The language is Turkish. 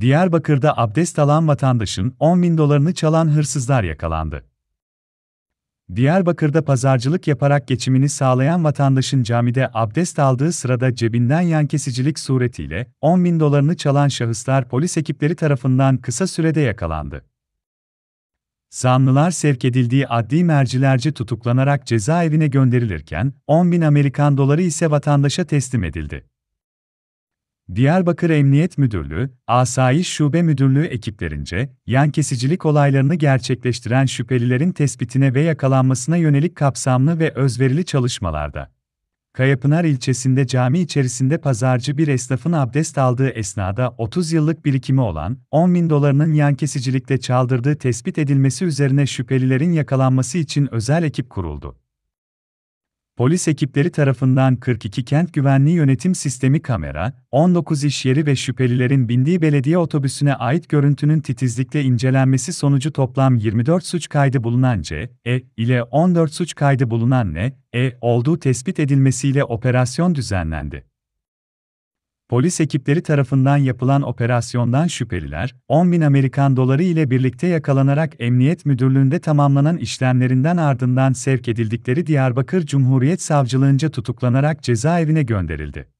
Diyarbakır'da abdest alan vatandaşın 10 bin dolarını çalan hırsızlar yakalandı. Diyarbakır'da pazarcılık yaparak geçimini sağlayan vatandaşın camide abdest aldığı sırada cebinden yan kesicilik suretiyle 10 bin dolarını çalan şahıslar polis ekipleri tarafından kısa sürede yakalandı. Zanlılar sevk edildiği adli mercilerce tutuklanarak cezaevine gönderilirken 10 bin Amerikan doları ise vatandaşa teslim edildi. Diyarbakır Emniyet Müdürlüğü, Asayiş Şube Müdürlüğü ekiplerince, yan kesicilik olaylarını gerçekleştiren şüphelilerin tespitine ve yakalanmasına yönelik kapsamlı ve özverili çalışmalarda. Kayapınar ilçesinde cami içerisinde pazarcı bir esnafın abdest aldığı esnada 30 yıllık birikimi olan 10 bin dolarının yan kesicilikte çaldırdığı tespit edilmesi üzerine şüphelilerin yakalanması için özel ekip kuruldu. Polis ekipleri tarafından 42 kent güvenliği yönetim sistemi kamera, 19 iş yeri ve şüphelilerin bindiği belediye otobüsüne ait görüntünün titizlikle incelenmesi sonucu toplam 24 suç kaydı bulunan C, E ile 14 suç kaydı bulunan N, E olduğu tespit edilmesiyle operasyon düzenlendi. Polis ekipleri tarafından yapılan operasyondan şüpheliler, 10 bin Amerikan doları ile birlikte yakalanarak Emniyet Müdürlüğü'nde tamamlanan işlemlerinden ardından sevk edildikleri Diyarbakır Cumhuriyet Savcılığınca tutuklanarak cezaevine gönderildi.